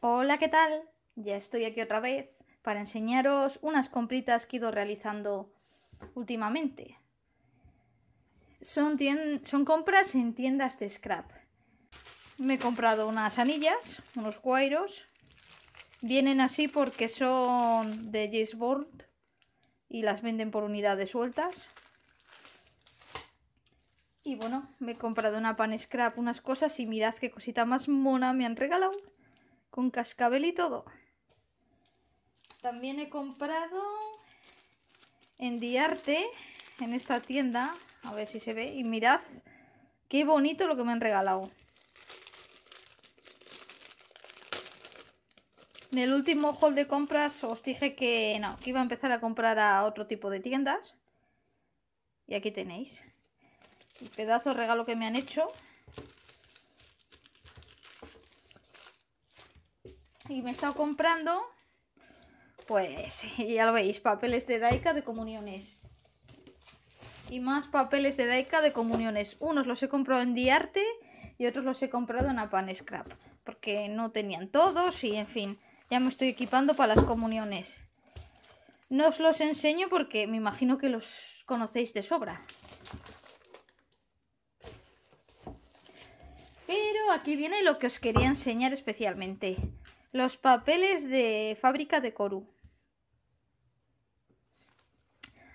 Hola, ¿qué tal? Ya estoy aquí otra vez para enseñaros unas compritas que he ido realizando últimamente. Son, son compras en tiendas de scrap. Me he comprado unas anillas, unos guairos. Vienen así porque son de Bond y las venden por unidades sueltas. Y bueno, me he comprado una pan scrap, unas cosas y mirad qué cosita más mona me han regalado con cascabel y todo. También he comprado en Diarte, en esta tienda, a ver si se ve, y mirad qué bonito lo que me han regalado. En el último haul de compras os dije que no, que iba a empezar a comprar a otro tipo de tiendas. Y aquí tenéis el pedazo de regalo que me han hecho. y me he estado comprando, pues ya lo veis, papeles de Daika de comuniones. Y más papeles de Daika de comuniones. Unos los he comprado en Diarte y otros los he comprado en Apan Scrap. Porque no tenían todos y en fin, ya me estoy equipando para las comuniones. No os los enseño porque me imagino que los conocéis de sobra. Pero aquí viene lo que os quería enseñar especialmente los papeles de fábrica de Coru.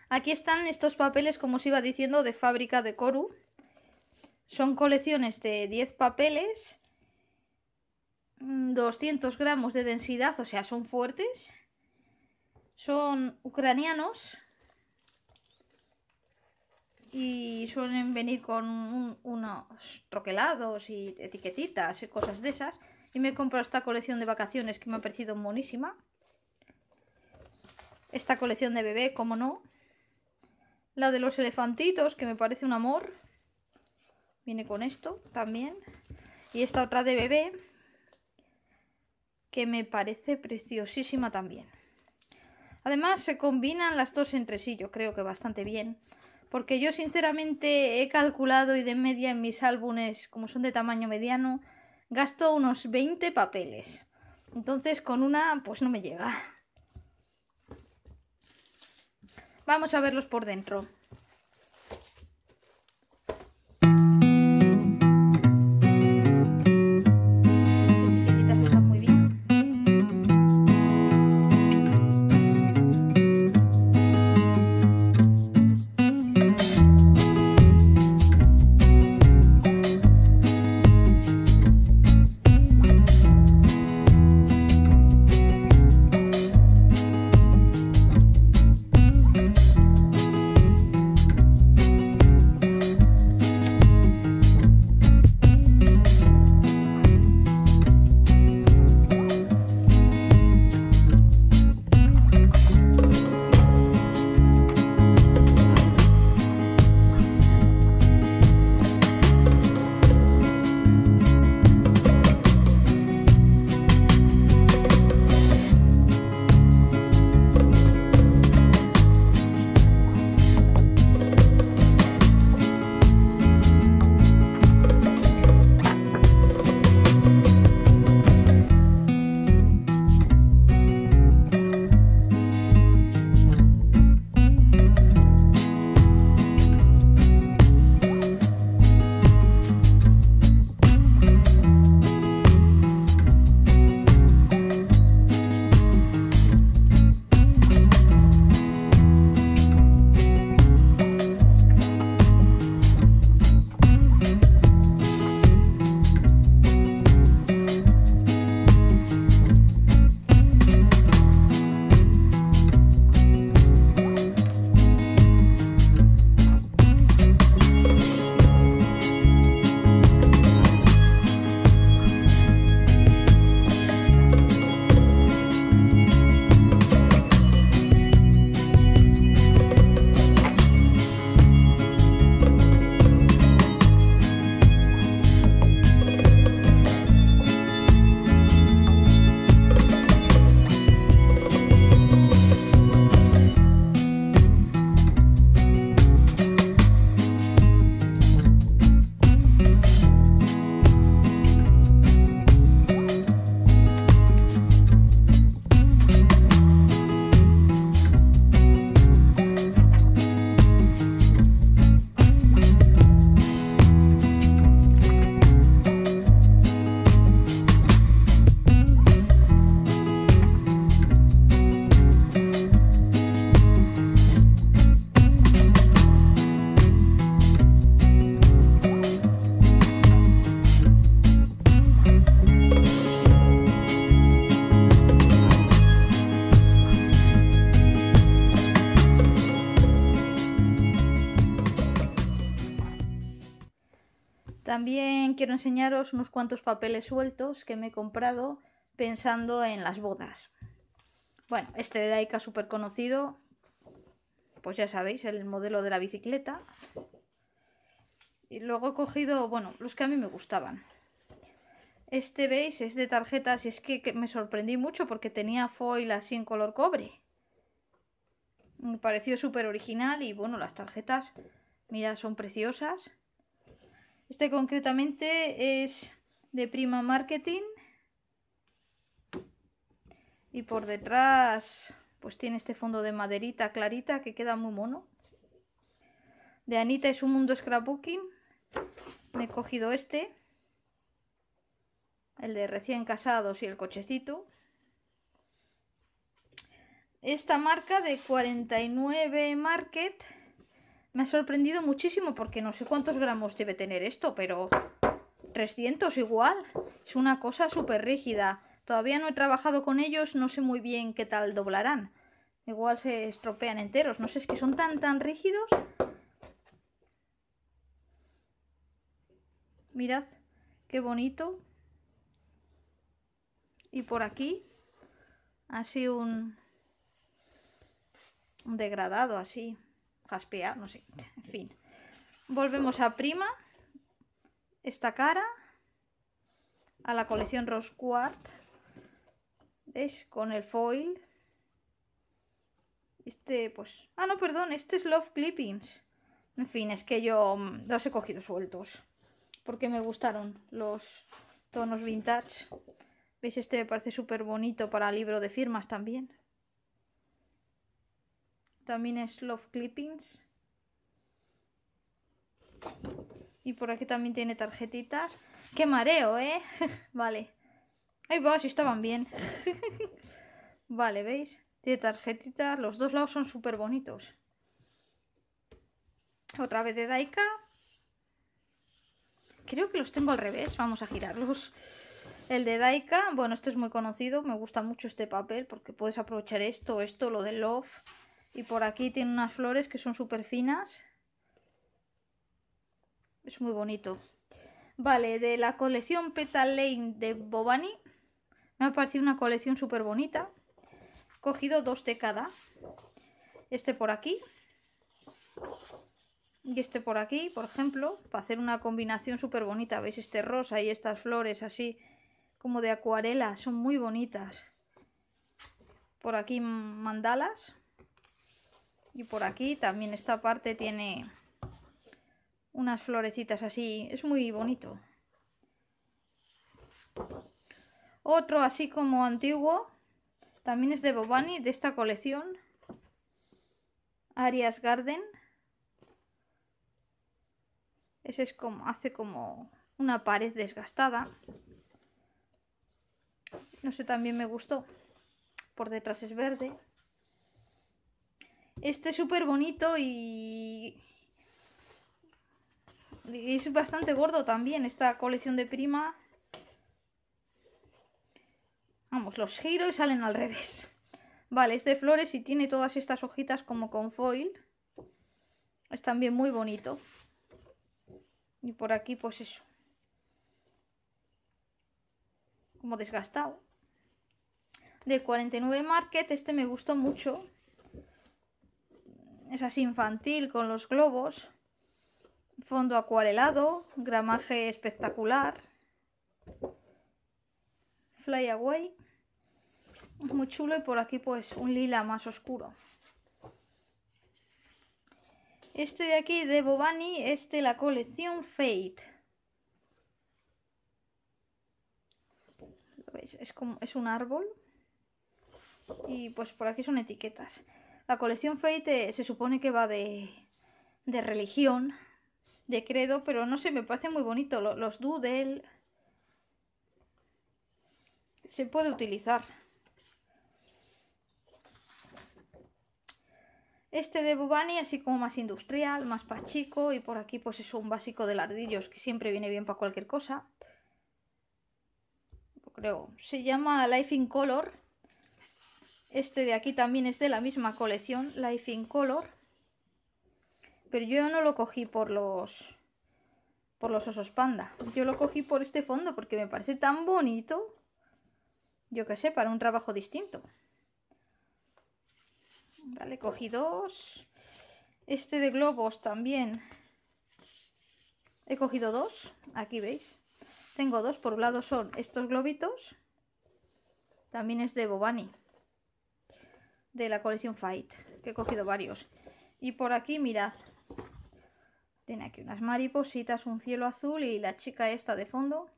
Aquí están estos papeles, como os iba diciendo, de fábrica de Coru. Son colecciones de 10 papeles, 200 mm, gramos de densidad, o sea, son fuertes. Son ucranianos y suelen venir con unos troquelados y etiquetitas y cosas de esas. Y me he comprado esta colección de vacaciones que me ha parecido monísima. Esta colección de bebé, como no. La de los elefantitos, que me parece un amor. Viene con esto también. Y esta otra de bebé, que me parece preciosísima también. Además se combinan las dos entre sí, yo creo que bastante bien. Porque yo sinceramente he calculado y de media en mis álbumes, como son de tamaño mediano, gasto unos 20 papeles. Entonces con una pues no me llega. Vamos a verlos por dentro. También quiero enseñaros unos cuantos papeles sueltos que me he comprado pensando en las bodas. Bueno, este de Daika súper conocido, pues ya sabéis, el modelo de la bicicleta. Y luego he cogido, bueno, los que a mí me gustaban. Este, veis, es de tarjetas y es que, me sorprendí mucho porque tenía foil así en color cobre. Me pareció súper original y bueno, las tarjetas, mira, son preciosas. Este concretamente es de Prima Marketing. Y por detrás pues tiene este fondo de maderita clarita que queda muy mono. De Anita es un mundo scrapbooking. Me he cogido este. El de recién casados y el cochecito. Esta marca de 49 Market me ha sorprendido muchísimo porque no sé cuántos gramos debe tener esto, pero 300 igual. Es una cosa súper rígida. Todavía no he trabajado con ellos, no sé muy bien qué tal doblarán. Igual se estropean enteros. No sé, es que son tan, tan rígidos. Mirad, qué bonito. Y por aquí, así un, un degradado, así jaspea, no sé, en fin. Volvemos a Prima, esta cara, a la colección Rose Quartz es Con el foil. Este, pues... Ah, no, perdón, este es Love Clippings. En fin, es que yo mm, los he cogido sueltos. Porque me gustaron los tonos vintage. ¿Veis? Este me parece súper bonito para libro de firmas también. También es Love Clippings. Y por aquí también tiene tarjetitas. ¡Qué mareo, eh! vale. Ahí va! Si estaban bien. vale, ¿veis? Tiene tarjetitas. Los dos lados son súper bonitos. Otra vez de Daika. Creo que los tengo al revés. Vamos a girarlos. El de Daika. Bueno, esto es muy conocido. Me gusta mucho este papel porque puedes aprovechar esto, esto, lo de Love. Y por aquí tiene unas flores que son súper finas. Es muy bonito. Vale, de la colección Petal Lane de Bobani. Me ha parecido una colección súper bonita. He cogido dos de cada. Este por aquí. Y este por aquí, por ejemplo. Para hacer una combinación súper bonita. ¿Veis? Este rosa y estas flores así como de acuarela. Son muy bonitas. Por aquí mandalas. Y por aquí también esta parte tiene unas florecitas así. Es muy bonito. Otro así como antiguo. También es de Bobani, de esta colección. Arias Garden. Ese es como, hace como una pared desgastada. No sé, también me gustó. Por detrás es verde. Este es súper bonito y... Es bastante gordo también esta colección de prima. Vamos, los giro y salen al revés. Vale, es de flores y tiene todas estas hojitas como con foil. Es también muy bonito. Y por aquí pues eso. Como desgastado. De 49 Market, este me gustó mucho es así infantil con los globos, fondo acuarelado, gramaje espectacular, fly away, muy chulo y por aquí pues un lila más oscuro. Este de aquí de Bobani es de la colección Fate. ¿Lo veis? Es, como, es un árbol. Y pues por aquí son etiquetas. La colección Fate se supone que va de, religión, de credo, pero no sé, me parece muy bonito. Los, doodle se puede utilizar. Este de Bubani, así como más industrial, más chico y por aquí pues es un básico de ladrillos que siempre viene bien para cualquier cosa. Creo. Se llama Life in Color este de aquí también es de la misma colección, Life in Color. Pero yo no lo cogí por los por los osos panda. Yo lo cogí por este fondo porque me parece tan bonito. Yo qué sé, para un trabajo distinto. Vale, cogí dos. Este de globos también. He cogido dos, aquí veis. Tengo dos, por un lado son estos globitos. También es de Bobani de la colección Fight, que he cogido varios. Y por aquí, mirad, tiene aquí unas maripositas, un cielo azul y la chica esta de fondo.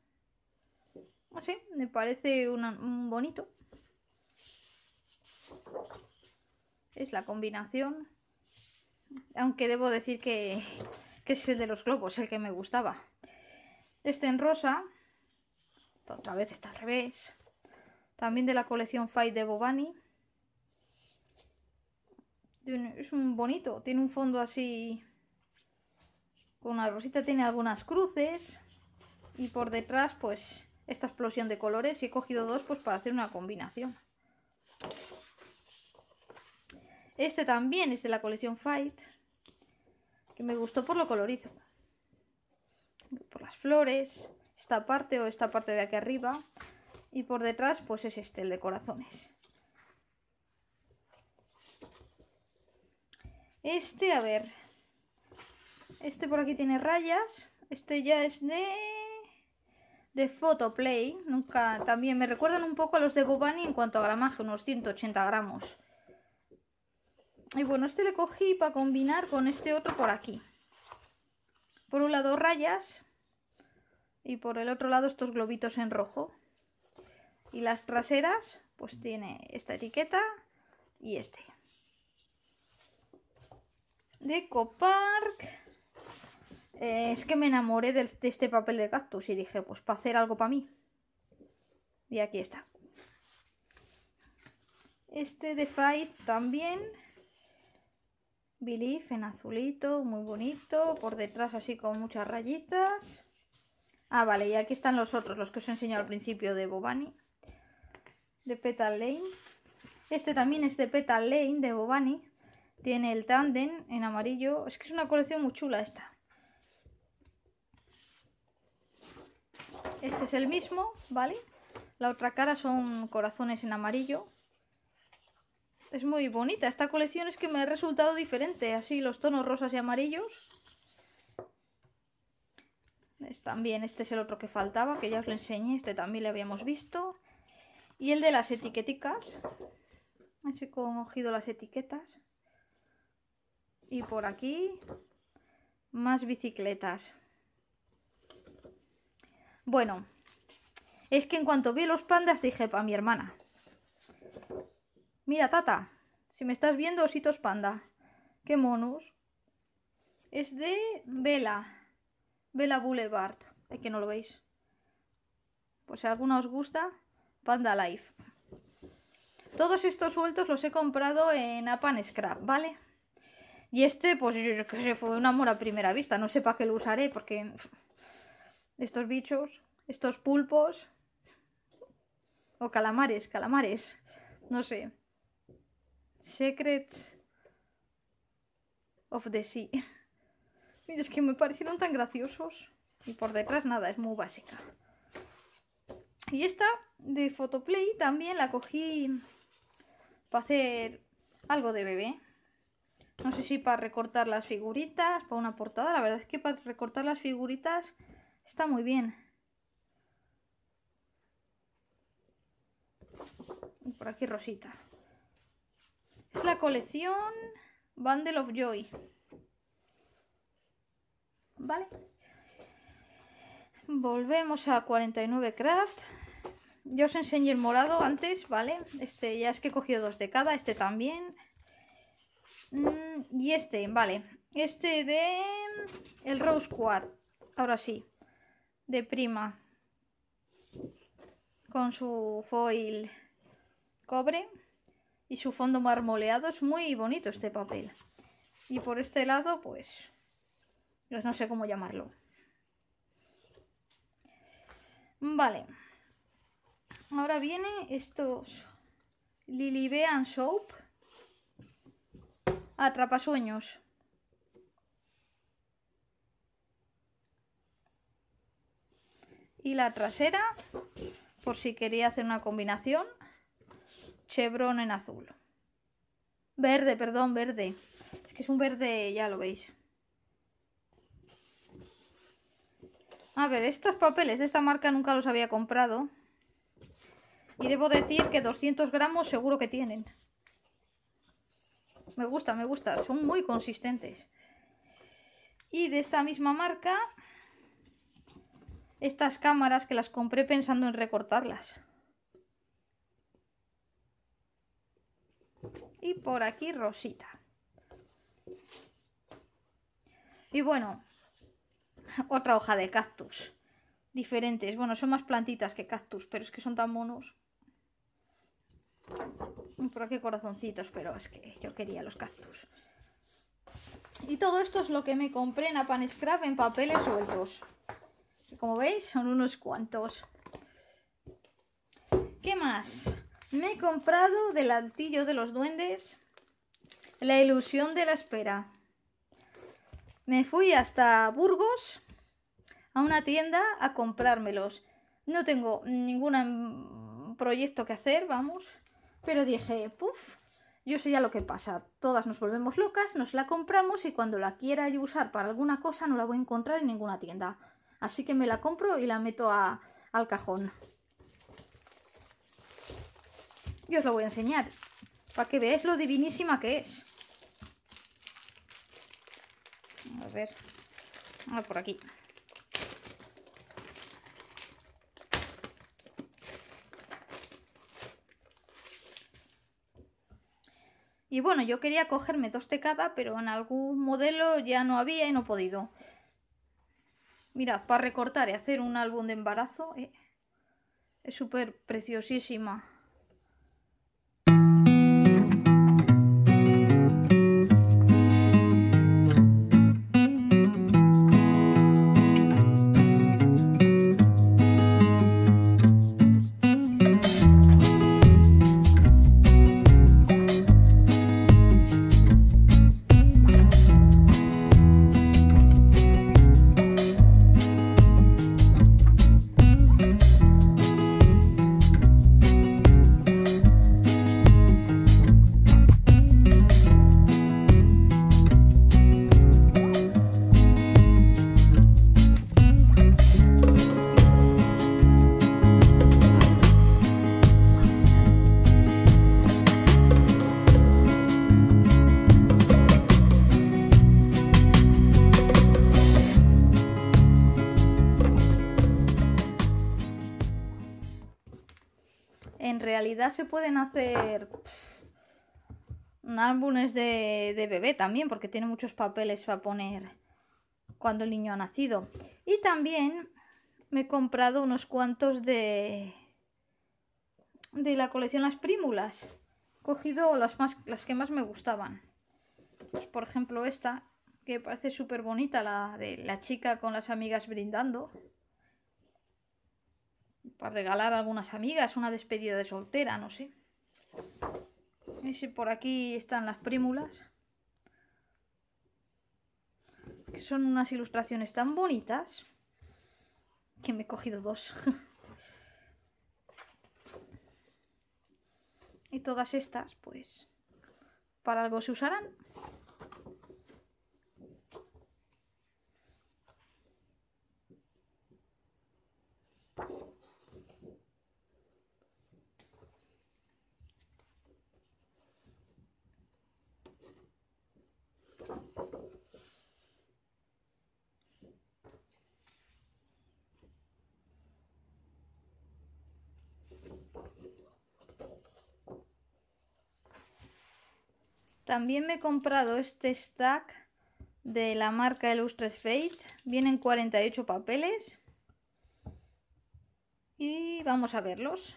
No me parece un bonito. Es la combinación. Aunque debo decir que, que es el de los globos, el que me gustaba. Este en rosa. Otra vez está al revés. También de la colección Fight de Bobani es un bonito, tiene un fondo así con una rosita, tiene algunas cruces y por detrás pues esta explosión de colores y he cogido dos pues para hacer una combinación. Este también es de la colección Fight, que me gustó por lo colorizo, por las flores, esta parte o esta parte de aquí arriba y por detrás pues es este, el de corazones. Este, a ver. Este por aquí tiene rayas. Este ya es de... De Photoplay. Nunca... También me recuerdan un poco a los de Bobani en cuanto a gramaje. Unos 180 gramos. Y bueno, este le cogí para combinar con este otro por aquí. Por un lado rayas. Y por el otro lado estos globitos en rojo. Y las traseras, pues tiene esta etiqueta y este de Copark eh, es que me enamoré de, este papel de cactus y dije, pues para hacer algo para mí. Y aquí está. Este de Fight también. Belief en azulito, muy bonito. Por detrás así con muchas rayitas. Ah, vale, y aquí están los otros, los que os he enseñado al principio de Bobani. De Petal Lane. Este también es de Petal Lane, de Bobani. Tiene el tándem en amarillo. Es que es una colección muy chula esta. Este es el mismo, ¿vale? La otra cara son corazones en amarillo. Es muy bonita. Esta colección es que me ha resultado diferente. Así los tonos rosas y amarillos. También este es el otro que faltaba, que ya os lo enseñé. Este también le habíamos visto. Y el de las etiqueticas. Así he cogido las etiquetas. Y por aquí más bicicletas. Bueno, es que en cuanto vi los pandas dije para mi hermana. Mira, tata, si me estás viendo, ositos panda. Qué monos. Es de Vela. Vela Boulevard. Es que no lo veis. Pues si alguna os gusta, Panda Life. Todos estos sueltos los he comprado en Apan Scrap, ¿vale? Y este, pues yo que sé, fue un amor a primera vista. No sé para qué lo usaré, porque estos bichos, estos pulpos o calamares, calamares, no sé. Secrets of the Sea. Mira, es que me parecieron tan graciosos. Y por detrás nada, es muy básica. Y esta de Photoplay también la cogí para hacer algo de bebé. No sé si para recortar las figuritas, para una portada. La verdad es que para recortar las figuritas está muy bien. Y por aquí Rosita. Es la colección Bundle of Joy. Vale. Volvemos a 49 craft. Yo os enseñé el morado antes, ¿vale? Este ya es que he cogido dos de cada, este también. Mm, y este, vale. Este de... El Rose Quad. Ahora sí. De prima. Con su foil cobre. Y su fondo marmoleado. Es muy bonito este papel. Y por este lado, pues... pues no sé cómo llamarlo. Vale. Ahora viene estos Lilibean Soap. Atrapasueños. Y la trasera, por si quería hacer una combinación, chevron en azul. Verde, perdón, verde. Es que es un verde, ya lo veis. A ver, estos papeles de esta marca nunca los había comprado. Y debo decir que 200 gramos seguro que tienen me gusta, me gusta, son muy consistentes. Y de esta misma marca, estas cámaras que las compré pensando en recortarlas. Y por aquí Rosita. Y bueno, otra hoja de cactus. Diferentes. Bueno, son más plantitas que cactus, pero es que son tan monos por aquí corazoncitos, pero es que yo quería los cactus. Y todo esto es lo que me compré en Apan Scrap en papeles sueltos. Como veis, son unos cuantos. ¿Qué más? Me he comprado del altillo de los duendes la ilusión de la espera. Me fui hasta Burgos a una tienda a comprármelos. No tengo ningún proyecto que hacer, vamos. Pero dije, puff, yo sé ya lo que pasa. Todas nos volvemos locas, nos la compramos y cuando la quiera yo usar para alguna cosa no la voy a encontrar en ninguna tienda. Así que me la compro y la meto a, al cajón. Y os lo voy a enseñar para que veáis lo divinísima que es. A ver, ahora por aquí. Y bueno, yo quería cogerme dos tecadas, pero en algún modelo ya no había y no he podido. Mirad, para recortar y hacer un álbum de embarazo. Eh, es súper preciosísima. se pueden hacer álbumes de, bebé también, porque tiene muchos papeles para poner cuando el niño ha nacido. Y también me he comprado unos cuantos de de la colección Las Prímulas. cogido las, más, las que más me gustaban. Pues, por ejemplo esta, que parece súper bonita, la de la chica con las amigas brindando para regalar a algunas amigas, una despedida de soltera, no sé. si por aquí están las primulas Que son unas ilustraciones tan bonitas que me he cogido dos. y todas estas, pues, para algo se usarán. También me he comprado este stack de la marca Illustrated Fate. Vienen 48 papeles. Y vamos a verlos.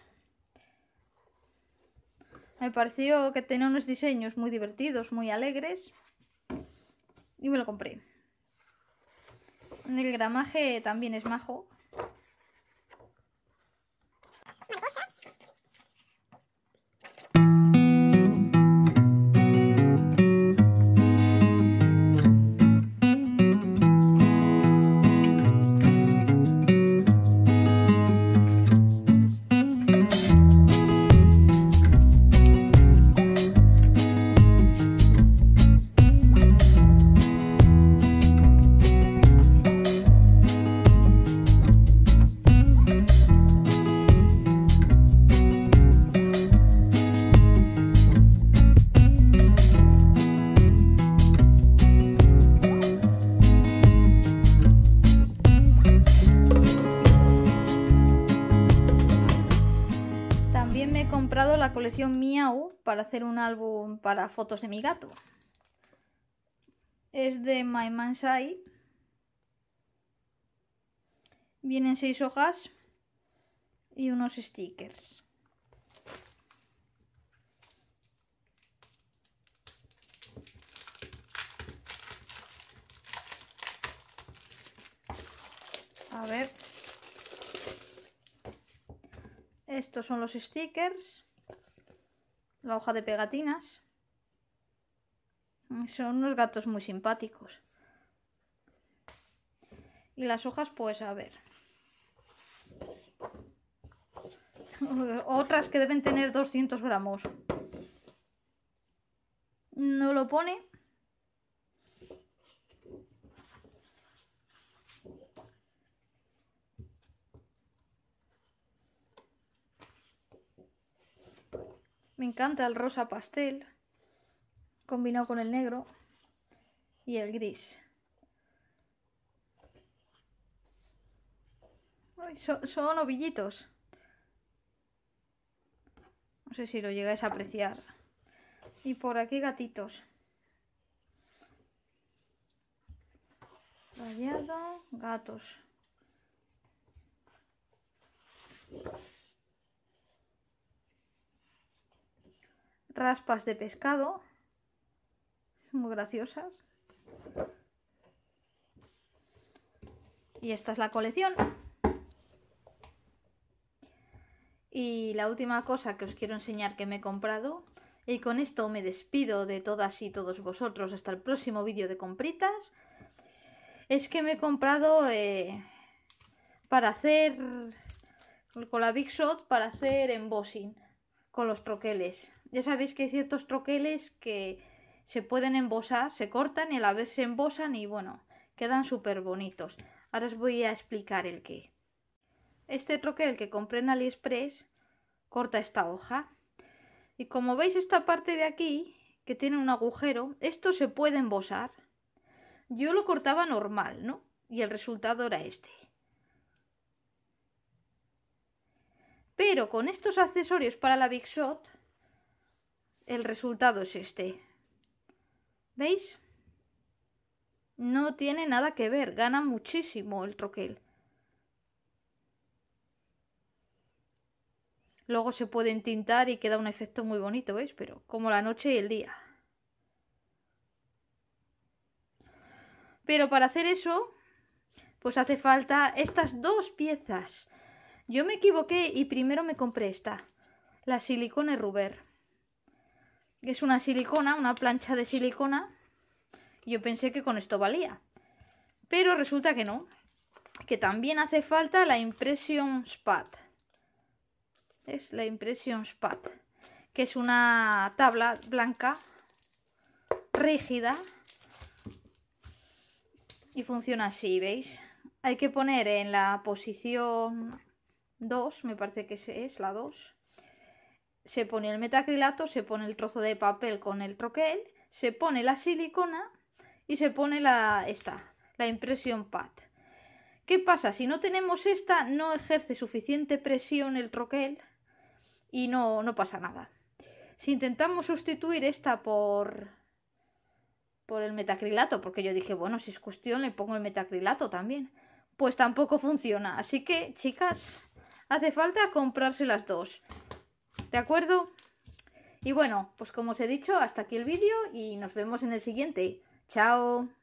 Me pareció que tenía unos diseños muy divertidos, muy alegres. Y me lo compré. El gramaje también es majo. hacer un álbum para fotos de mi gato. Es de My Mansai. Vienen seis hojas y unos stickers. A ver. Estos son los stickers la hoja de pegatinas. Son unos gatos muy simpáticos. Y las hojas, pues a ver. Otras que deben tener 200 gramos. No lo pone, Me encanta el rosa pastel, combinado con el negro y el gris. son, ovillitos. No sé si lo llegáis a apreciar. Y por aquí gatitos. Rayado, gatos. raspas de pescado, muy graciosas. Y esta es la colección. Y la última cosa que os quiero enseñar que me he comprado, y con esto me despido de todas y todos vosotros hasta el próximo vídeo de compritas, es que me he comprado eh, para hacer, con la Big Shot, para hacer embossing los troqueles. Ya sabéis que hay ciertos troqueles que se pueden embosar, se cortan y a la vez se embosan y bueno, quedan súper bonitos. Ahora os voy a explicar el qué. Este troquel que compré en Aliexpress corta esta hoja. Y como veis esta parte de aquí, que tiene un agujero, esto se puede embosar. Yo lo cortaba normal, ¿no? Y el resultado era este. Pero con estos accesorios para la Big Shot, el resultado es este. ¿Veis? No tiene nada que ver, gana muchísimo el troquel. Luego se pueden tintar y queda un efecto muy bonito, ¿veis? Pero como la noche y el día. Pero para hacer eso, pues hace falta estas dos piezas yo me equivoqué y primero me compré esta, la silicone Ruber. Es una silicona, una plancha de silicona. Yo pensé que con esto valía. Pero resulta que no. Que también hace falta la Impression spat. Es la Impression spat, Que es una tabla blanca, rígida. Y funciona así, ¿veis? Hay que poner en la posición 2, me parece que es la 2, se pone el metacrilato, se pone el trozo de papel con el troquel, se pone la silicona y se pone la, esta, la impresión pad. ¿Qué pasa? Si no tenemos esta, no ejerce suficiente presión el troquel y no, no pasa nada. Si intentamos sustituir esta por, por el metacrilato, porque yo dije, bueno, si es cuestión, le pongo el metacrilato también, pues tampoco funciona. Así que, chicas, hace falta comprarse las dos. ¿De acuerdo? Y bueno, pues como os he dicho, hasta aquí el vídeo y nos vemos en el siguiente. ¡Chao!